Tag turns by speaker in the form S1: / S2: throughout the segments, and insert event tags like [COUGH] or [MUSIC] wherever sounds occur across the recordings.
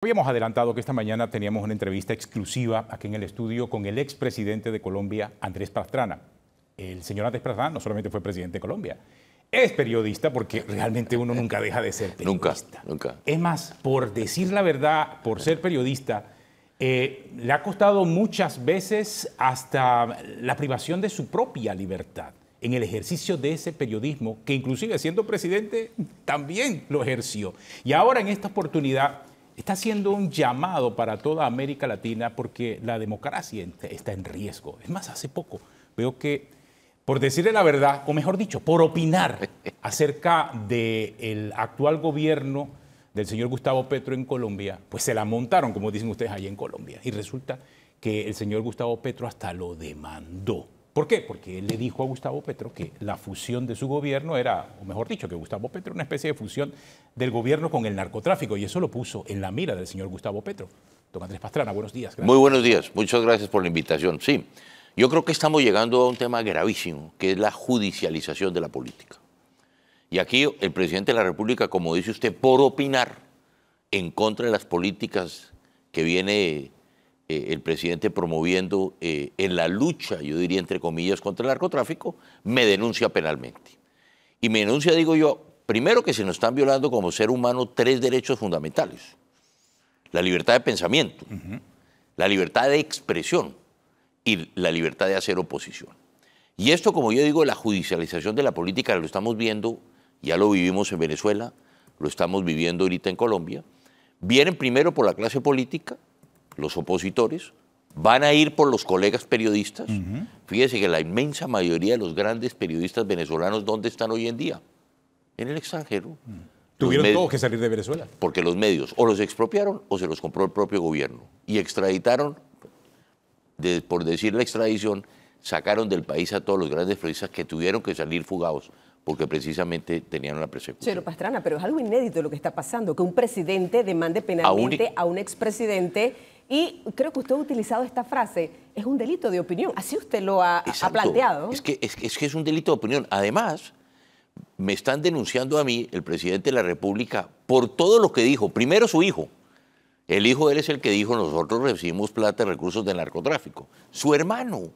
S1: Habíamos adelantado que esta mañana teníamos una entrevista exclusiva aquí en el estudio con el expresidente de Colombia, Andrés Pastrana. El señor Andrés Pastrana no solamente fue presidente de Colombia, es periodista porque realmente uno nunca deja de ser periodista. Nunca, nunca. Es más, por decir la verdad, por ser periodista, eh, le ha costado muchas veces hasta la privación de su propia libertad en el ejercicio de ese periodismo que inclusive siendo presidente también lo ejerció. Y ahora en esta oportunidad está haciendo un llamado para toda América Latina porque la democracia está en riesgo. Es más, hace poco veo que, por decirle la verdad, o mejor dicho, por opinar acerca del actual gobierno del señor Gustavo Petro en Colombia, pues se la montaron, como dicen ustedes, allá en Colombia. Y resulta que el señor Gustavo Petro hasta lo demandó. ¿Por qué? Porque él le dijo a Gustavo Petro que la fusión de su gobierno era, o mejor dicho, que Gustavo Petro era una especie de fusión del gobierno con el narcotráfico y eso lo puso en la mira del señor Gustavo Petro. Don Andrés Pastrana, buenos días. Muy
S2: buenos días, muchas gracias por la invitación. Sí, yo creo que estamos llegando a un tema gravísimo, que es la judicialización de la política. Y aquí el presidente de la República, como dice usted, por opinar en contra de las políticas que viene eh, el presidente promoviendo eh, en la lucha, yo diría entre comillas, contra el narcotráfico, me denuncia penalmente. Y me denuncia, digo yo, primero que se nos están violando como ser humano tres derechos fundamentales. La libertad de pensamiento, la libertad de expresión y la libertad de hacer oposición. Y esto, como yo digo, la judicialización de la política lo estamos viendo, ya lo vivimos en Venezuela, lo estamos viviendo ahorita en Colombia, vienen primero por la clase política, los opositores, van a ir por los colegas periodistas. Fíjese que la inmensa mayoría de los grandes periodistas venezolanos, ¿dónde están hoy en día? En el extranjero.
S1: Tuvieron todos que salir de Venezuela.
S2: Porque los medios o los expropiaron o se los compró el propio gobierno. Y extraditaron, por decir la extradición, sacaron del país a todos los grandes periodistas que tuvieron que salir fugados porque precisamente tenían la persecución.
S3: Señor Pastrana, pero es algo inédito lo que está pasando, que un presidente demande penalmente a un, a un expresidente y creo que usted ha utilizado esta frase, es un delito de opinión, así usted lo ha, planteado. Es
S2: que, es que, es un delito de opinión. Además, me están denunciando a mí, el presidente de la República, por todo lo que dijo. Primero su hijo. El hijo él es el que dijo, nosotros recibimos plata y recursos del narcotráfico. Su hermano.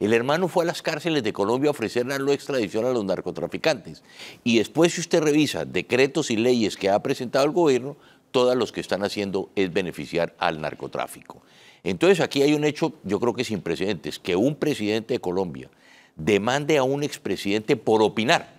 S2: El hermano fue a las cárceles de Colombia a ofrecer la extradición a los narcotraficantes. Y después, si usted revisa decretos y leyes que ha presentado el gobierno, todas los que están haciendo es beneficiar al narcotráfico. Entonces aquí hay un hecho, yo creo que sin precedentes, que un presidente de Colombia demande a un expresidente por opinar.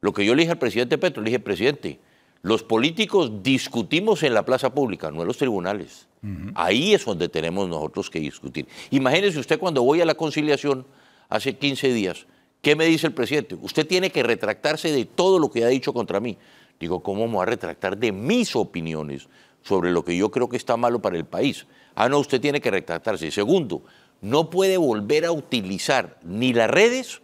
S2: Lo que yo le dije al presidente Petro, le dije, presidente, los políticos discutimos en la plaza pública, no en los tribunales. Ahí es donde tenemos nosotros que discutir. Imagínese usted cuando voy a la conciliación hace 15 días, ¿qué me dice el presidente? Usted tiene que retractarse de todo lo que ha dicho contra mí. Digo, ¿cómo me voy a retractar de mis opiniones sobre lo que yo creo que está malo para el país? Ah, no, usted tiene que retractarse. Segundo, no puede volver a utilizar ni las redes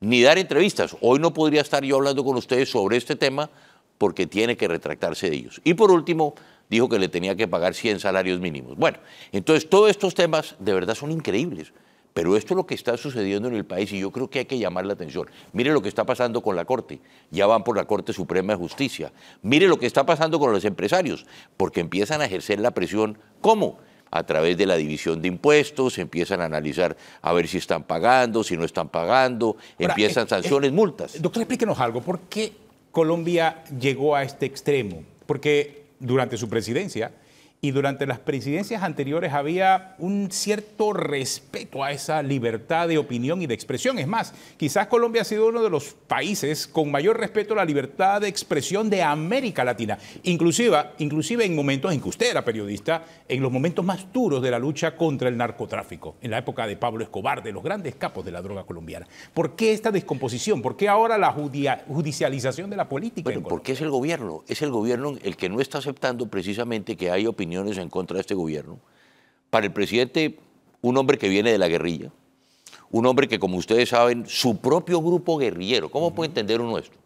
S2: ni dar entrevistas. Hoy no podría estar yo hablando con ustedes sobre este tema porque tiene que retractarse de ellos. Y por último, dijo que le tenía que pagar 100 salarios mínimos. Bueno, entonces todos estos temas de verdad son increíbles. Pero esto es lo que está sucediendo en el país y yo creo que hay que llamar la atención. Mire lo que está pasando con la Corte, ya van por la Corte Suprema de Justicia. Mire lo que está pasando con los empresarios, porque empiezan a ejercer la presión. ¿Cómo? a través de la división de impuestos, empiezan a analizar a ver si están pagando, si no están pagando, empiezan eh, sanciones, eh, multas.
S1: Doctor, explíquenos algo, ¿por qué Colombia llegó a este extremo? Porque durante su presidencia y durante las presidencias anteriores había un cierto respeto a esa libertad de opinión y de expresión. Es más, quizás Colombia ha sido uno de los países con mayor respeto a la libertad de expresión de América Latina, inclusive, inclusive en momentos en que usted era periodista, en los momentos más duros de la lucha contra el narcotráfico, en la época de Pablo Escobar, de los grandes capos de la droga colombiana. ¿Por qué esta descomposición? ¿Por qué ahora la judicialización de la política?
S2: porque es el gobierno, es el gobierno el que no está aceptando precisamente que hay opinión en contra de este gobierno. Para el presidente, un hombre que viene de la guerrilla, un hombre que, como ustedes saben, su propio grupo guerrillero, ¿cómo puede entender uno esto?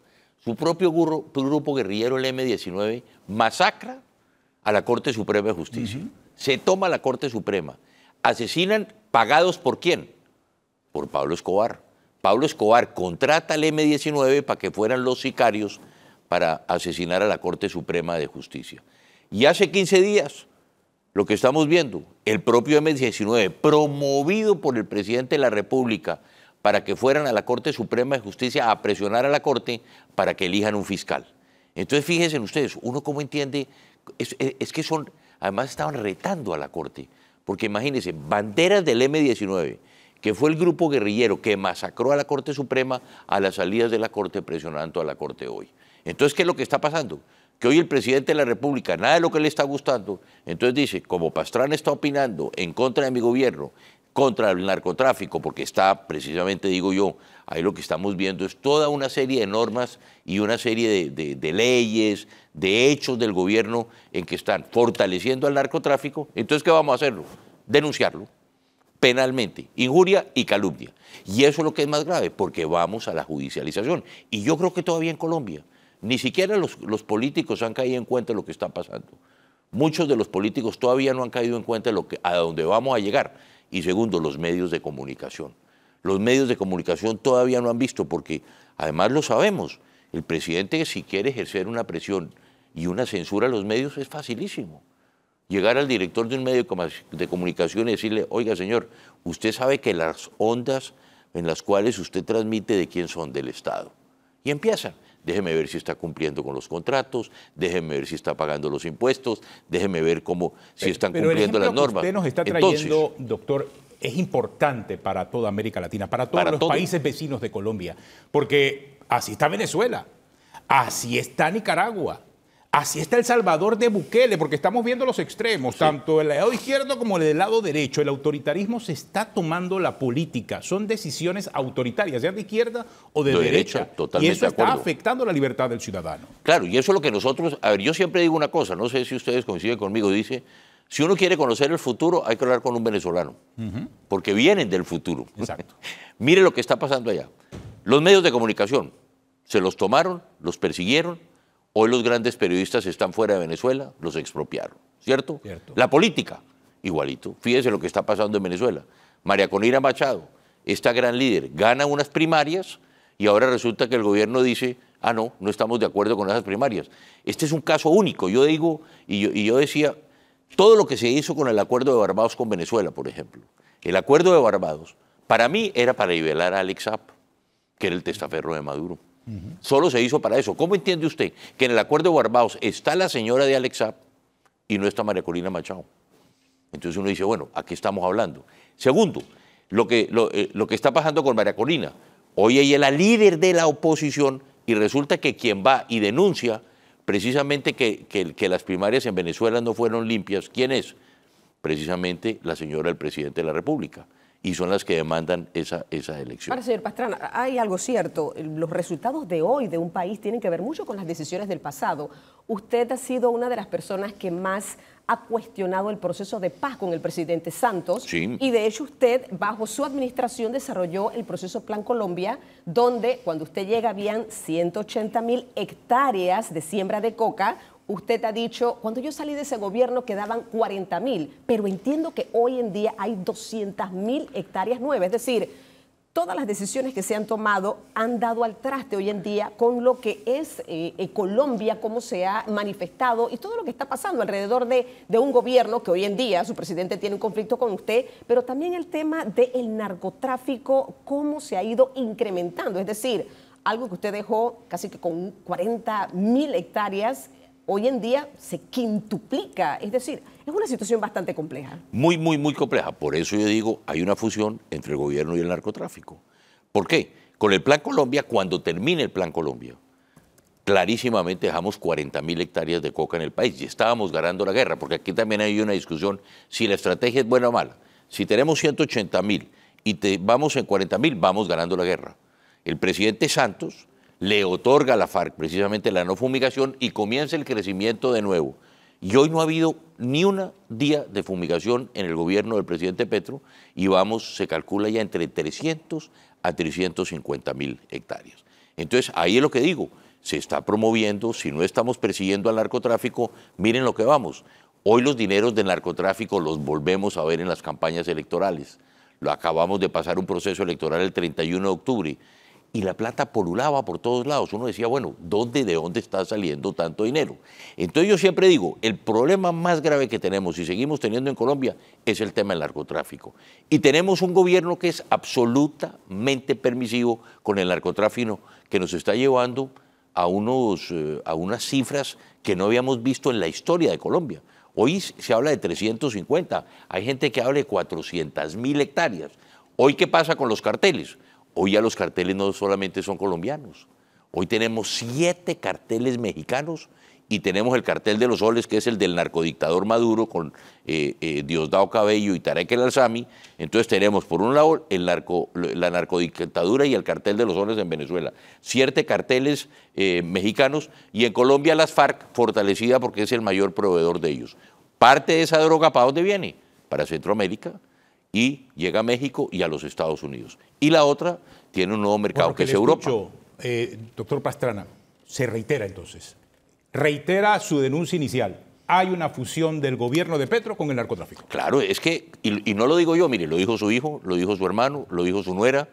S2: Su propio grupo guerrillero, el M-19, masacra a la Corte Suprema de Justicia. Se toma la Corte Suprema. Asesinan pagados por quién? Por Pablo Escobar. Pablo Escobar contrata al M-19 para que fueran los sicarios para asesinar a la Corte Suprema de Justicia. Y hace 15 días, lo que estamos viendo, el propio M19, promovido por el presidente de la República para que fueran a la Corte Suprema de Justicia a presionar a la Corte para que elijan un fiscal. Entonces, fíjense ustedes, uno cómo entiende, es, es que son, además estaban retando a la Corte, porque imagínense, banderas del M19, que fue el grupo guerrillero que masacró a la Corte Suprema a las salidas de la Corte presionando a la Corte hoy. Entonces, ¿qué es lo que está pasando? que hoy el presidente de la República, nada de lo que le está gustando, entonces dice, como Pastrana está opinando en contra de mi gobierno, contra el narcotráfico, porque está, precisamente digo yo, ahí lo que estamos viendo es toda una serie de normas y una serie de, leyes, de hechos del gobierno en que están fortaleciendo al narcotráfico, entonces ¿qué vamos a hacerlo? Denunciarlo penalmente, injuria y calumnia. Y eso es lo que es más grave, porque vamos a la judicialización. Y yo creo que todavía en Colombia ni siquiera los, políticos han caído en cuenta lo que está pasando. Muchos de los políticos todavía no han caído en cuenta lo que, a dónde vamos a llegar. Y segundo, los medios de comunicación. Los medios de comunicación todavía no han visto, porque además lo sabemos, el presidente si quiere ejercer una presión y una censura a los medios es facilísimo. Llegar al director de un medio de comunicación y decirle, oiga señor, usted sabe que las ondas en las cuales usted transmite de quién son del Estado. Y empiezan déjeme ver si está cumpliendo con los contratos, déjeme ver si está pagando los impuestos, déjeme ver cómo,
S1: si eh, están cumpliendo las normas. Que usted nos está trayendo, doctor, es importante para toda América Latina, para todos los países vecinos de Colombia, porque así está Venezuela, así está Nicaragua, Así está El Salvador de Bukele, porque estamos viendo los extremos, tanto el lado izquierdo como el del lado derecho. El autoritarismo se está tomando la política. Son decisiones autoritarias, ya de izquierda o de, de derecha. y eso está afectando la libertad del ciudadano.
S2: Claro, y eso es lo que nosotros. A ver, yo siempre digo una cosa, no sé si ustedes coinciden conmigo, dice. Si uno quiere conocer el futuro, hay que hablar con un venezolano, porque vienen del futuro. Exacto. [LAUGHS] Mire lo que está pasando allá. Los medios de comunicación se los tomaron, los persiguieron, Hoy los grandes periodistas están fuera de Venezuela, los expropiaron, ¿cierto? La política, igualito. Fíjese lo que está pasando en Venezuela. María Conira Machado, esta gran líder, gana unas primarias y ahora resulta que el gobierno dice, ah, no, no estamos de acuerdo con esas primarias. Este es un caso único. Yo digo, y yo, decía, todo lo que se hizo con el acuerdo de Barbados con Venezuela, por ejemplo. El acuerdo de Barbados, para mí, era para nivelar a Alex App, que era el testaferro de Maduro. Solo se hizo para eso. ¿Cómo entiende usted que en el acuerdo de Barbados está la señora de Alexa y no está María Corina Machado? Entonces uno dice, bueno, ¿a qué estamos hablando? Segundo, lo que, eh, lo, que está pasando con María Corina. Hoy ella es la líder de la oposición y resulta que quien va y denuncia precisamente que, que, las primarias en Venezuela no fueron limpias, ¿quién es? Precisamente la señora del presidente de la República y son las que demandan esa, esa elección. Ahora,
S3: señor Pastrana, hay algo cierto. Los resultados de hoy de un país tienen que ver mucho con las decisiones del pasado. Usted ha sido una de las personas que más ha cuestionado el proceso de paz con el presidente Santos. Y de hecho usted, bajo su administración, desarrolló el proceso Plan Colombia, donde cuando usted llega habían 180 mil hectáreas de siembra de coca. Usted ha dicho, cuando yo salí de ese gobierno quedaban 40 mil, pero entiendo que hoy en día hay 200 mil hectáreas nuevas, es decir, todas las decisiones que se han tomado han dado al traste hoy en día con lo que es eh, eh, Colombia, cómo se ha manifestado y todo lo que está pasando alrededor de, un gobierno que hoy en día su presidente tiene un conflicto con usted, pero también el tema del narcotráfico, cómo se ha ido incrementando. Es decir, algo que usted dejó casi que con 40 mil hectáreas hoy en día se quintuplica. Es decir, es una situación bastante compleja.
S2: Muy, muy, muy compleja. Por eso yo digo, hay una fusión entre el gobierno y el narcotráfico. ¿Por qué? Con el Plan Colombia, cuando termine el Plan Colombia, clarísimamente dejamos 40.000 hectáreas de coca en el país y estábamos ganando la guerra, porque aquí también hay una discusión si la estrategia es buena o mala. Si tenemos 180 mil y te, vamos en 40.000, vamos ganando la guerra. El presidente Santos le otorga la FARC precisamente la no fumigación y comienza el crecimiento de nuevo. Y hoy no ha habido ni un día de fumigación en el gobierno del presidente Petro y vamos, se calcula ya entre 300 a 350 mil hectáreas. Entonces, ahí es lo que digo, se está promoviendo, si no estamos persiguiendo al narcotráfico, miren lo que vamos. Hoy los dineros del narcotráfico los volvemos a ver en las campañas electorales. Lo acabamos de pasar un proceso electoral el 31 de octubre y la plata polulaba por todos lados. Uno decía, bueno, ¿dónde, de dónde está saliendo tanto dinero? Entonces yo siempre digo, el problema más grave que tenemos y seguimos teniendo en Colombia es el tema del narcotráfico. Y tenemos un gobierno que es absolutamente permisivo con el narcotráfico, que nos está llevando a, unos, eh, a unas cifras que no habíamos visto en la historia de Colombia. Hoy se habla de 350, hay gente que habla de 400 mil hectáreas. Hoy, ¿qué pasa con los carteles? Hoy ya los carteles no solamente son colombianos. Hoy tenemos siete carteles mexicanos y tenemos el cartel de los soles, que es el del narcodictador Maduro con eh, eh, Diosdado Cabello y Tarek el Alzami. Entonces tenemos por un lado la narcodictadura y el cartel de los soles en Venezuela. Siete carteles eh, mexicanos y en Colombia las FARC fortalecida porque es el mayor proveedor de ellos. Parte de esa droga, ¿para dónde viene? Para Centroamérica, y llega a México y a los Estados Unidos. Y la otra tiene un nuevo mercado que, es Europa.
S1: Eh, doctor Pastrana, se reitera entonces, reitera su denuncia inicial. Hay una fusión del gobierno de Petro con el narcotráfico.
S2: Claro, es que, y no lo digo yo, mire, lo dijo su hijo, lo dijo su hermano, lo dijo su nuera,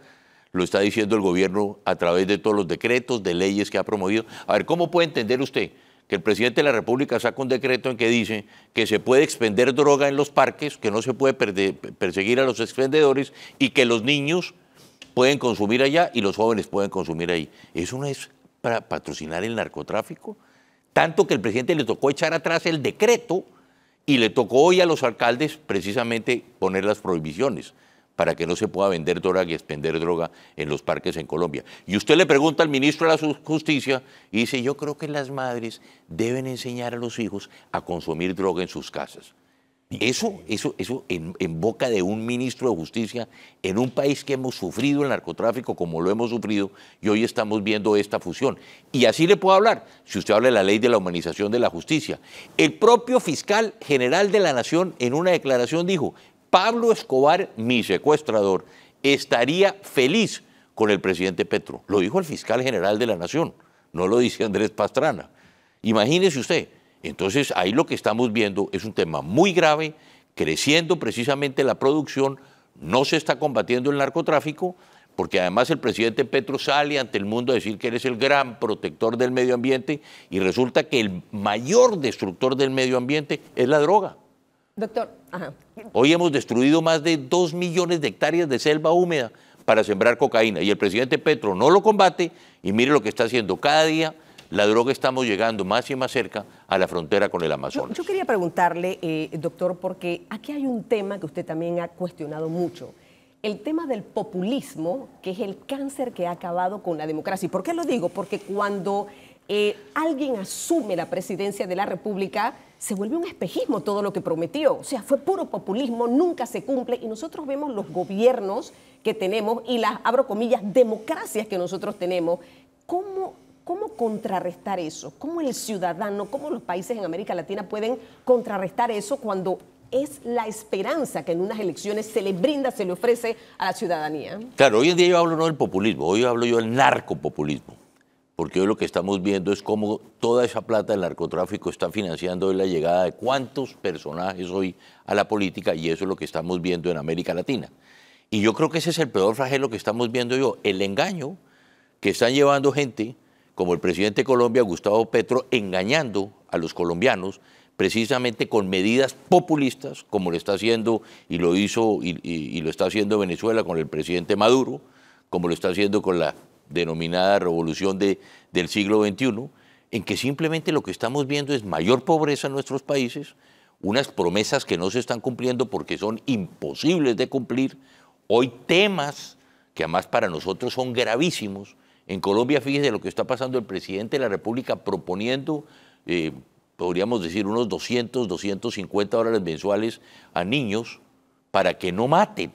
S2: lo está diciendo el gobierno a través de todos los decretos, de leyes que ha promovido. A ver, ¿cómo puede entender usted que el presidente de la República saca un decreto en que dice que se puede expender droga en los parques, que no se puede perseguir a los expendedores y que los niños pueden consumir allá y los jóvenes pueden consumir ahí. ¿Eso no es para patrocinar el narcotráfico? Tanto que el presidente le tocó echar atrás el decreto y le tocó hoy a los alcaldes precisamente poner las prohibiciones para que no se pueda vender droga y expender droga en los parques en Colombia. Y usted le pregunta al ministro de la Justicia y dice, yo creo que las madres deben enseñar a los hijos a consumir droga en sus casas. Eso, eso, eso en, en, boca de un ministro de Justicia, en un país que hemos sufrido el narcotráfico como lo hemos sufrido, y hoy estamos viendo esta fusión. Y así le puedo hablar, si usted habla de la ley de la humanización de la justicia. El propio fiscal general de la Nación en una declaración dijo, Pablo Escobar, mi secuestrador, estaría feliz con el presidente Petro. Lo dijo el fiscal general de la Nación, no lo dice Andrés Pastrana. Imagínese usted. Entonces ahí lo que estamos viendo es un tema muy grave, creciendo precisamente la producción, no se está combatiendo el narcotráfico, porque además el presidente Petro sale ante el mundo a decir que él es el gran protector del medio ambiente y resulta que el mayor destructor del medio ambiente es la droga. Doctor, hoy hemos destruido más de 2 millones de hectáreas de selva húmeda para sembrar cocaína y el presidente Petro no lo combate y mire lo que está haciendo cada día. La droga estamos llegando más y más cerca a la frontera con el Amazonas.
S3: Yo, quería preguntarle, eh, doctor, porque aquí hay un tema que usted también ha cuestionado mucho, el tema del populismo, que es el cáncer que ha acabado con la democracia. por qué lo digo? Porque cuando eh, alguien asume la presidencia de la República, se vuelve un espejismo todo lo que prometió. O sea, fue puro populismo, nunca se cumple y nosotros vemos los gobiernos que tenemos y las, abro comillas, democracias que nosotros tenemos. ¿Cómo, cómo contrarrestar eso? ¿Cómo el ciudadano, cómo los países en América Latina pueden contrarrestar eso cuando es la esperanza que en unas elecciones se le brinda, se le ofrece a la ciudadanía?
S2: Claro, hoy en día yo hablo no del populismo, hoy hablo yo del narcopopulismo porque hoy lo que estamos viendo es cómo toda esa plata del narcotráfico está financiando la llegada de cuántos personajes hoy a la política y eso es lo que estamos viendo en América Latina. Y yo creo que ese es el peor flagelo que estamos viendo yo, el engaño que están llevando gente como el presidente de Colombia, Gustavo Petro, engañando a los colombianos precisamente con medidas populistas, como lo está haciendo y lo hizo y lo está haciendo Venezuela con el presidente Maduro, como lo está haciendo con la denominada revolución de, del siglo XXI, en que simplemente lo que estamos viendo es mayor pobreza en nuestros países, unas promesas que no se están cumpliendo porque son imposibles de cumplir, hoy temas que además para nosotros son gravísimos. En Colombia, fíjese lo que está pasando el presidente de la República proponiendo, eh, podríamos decir, unos 200, 250 dólares mensuales a niños para que no maten.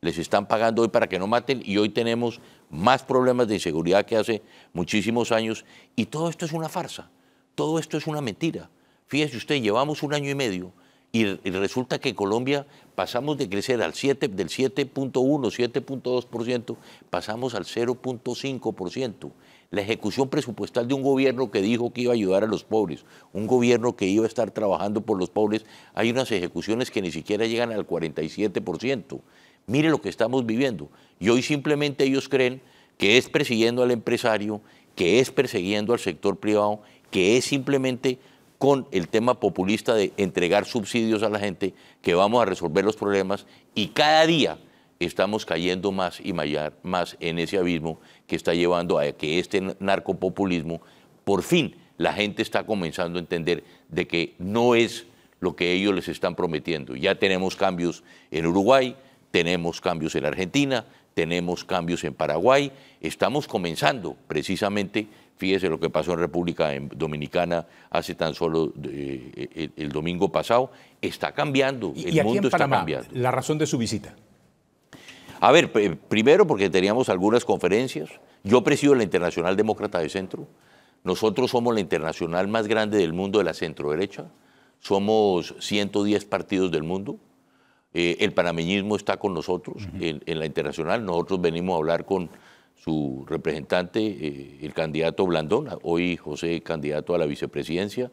S2: Les están pagando hoy para que no maten y hoy tenemos más problemas de inseguridad que hace muchísimos años y todo esto es una farsa, todo esto es una mentira. Fíjese usted, llevamos un año y medio y, resulta que en Colombia pasamos de crecer al 7, del 7.1, 7.2%, pasamos al 0.5%. La ejecución presupuestal de un gobierno que dijo que iba a ayudar a los pobres, un gobierno que iba a estar trabajando por los pobres, hay unas ejecuciones que ni siquiera llegan al 47%. Mire lo que estamos viviendo. Y hoy simplemente ellos creen que es persiguiendo al empresario, que es persiguiendo al sector privado, que es simplemente con el tema populista de entregar subsidios a la gente, que vamos a resolver los problemas y cada día estamos cayendo más y más en ese abismo que está llevando a que este narcopopulismo, por fin la gente está comenzando a entender de que no es lo que ellos les están prometiendo. Ya tenemos cambios en Uruguay, tenemos cambios en Argentina, tenemos cambios en Paraguay, estamos comenzando precisamente, fíjese lo que pasó en República Dominicana hace tan solo eh, eh, el, domingo pasado, está cambiando, el mundo está cambiando.
S1: La razón de su visita.
S2: A ver, primero porque teníamos algunas conferencias, yo presido la Internacional Demócrata de Centro, nosotros somos la internacional más grande del mundo de la centro derecha, somos 110 partidos del mundo, eh, el panameñismo está con nosotros en, la internacional. Nosotros venimos a hablar con su representante, eh, el candidato Blandón, hoy José candidato a la vicepresidencia.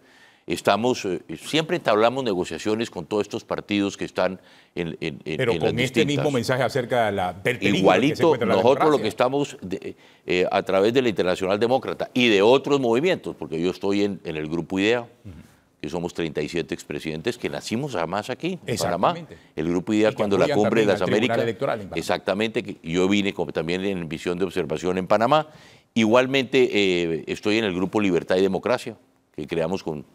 S2: Estamos, eh, siempre entablamos negociaciones con todos estos partidos que están en, en, en Pero con este mismo
S1: mensaje acerca de la, del Igualito, nosotros lo que
S2: estamos a través de la Internacional Demócrata y de otros movimientos, porque yo estoy en, el Grupo IDEA somos 37 expresidentes que nacimos jamás aquí, en Panamá. El Grupo IDEA cuando la Cumbre de las Américas. Exactamente, yo vine también en visión de observación en Panamá. Igualmente eh, estoy en el Grupo Libertad y Democracia, que creamos con,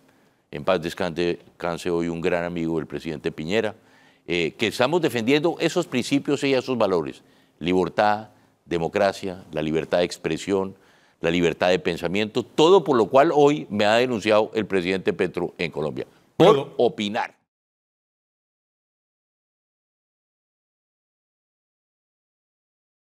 S2: en paz descanse, hoy un gran amigo el presidente Piñera, eh, que estamos defendiendo esos principios y esos valores, libertad, democracia, la libertad de expresión, la libertad de pensamiento, todo por lo cual
S1: hoy me ha denunciado el presidente Petro en Colombia, por opinar.